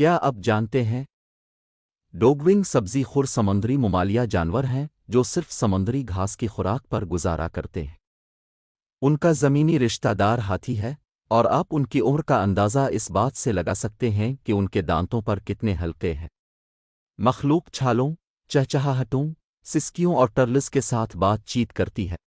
क्या आप जानते हैं डोगविंग सब्जी खुर समुद्री ममालिया जानवर हैं जो सिर्फ समुद्री घास की खुराक पर गुजारा करते हैं उनका ज़मीनी रिश्तेदार हाथी है और आप उनकी उम्र का अंदाज़ा इस बात से लगा सकते हैं कि उनके दांतों पर कितने हल्के हैं मखलूक छालों चहचहाहटों सिस्कियों और टर्लिस के साथ बातचीत करती है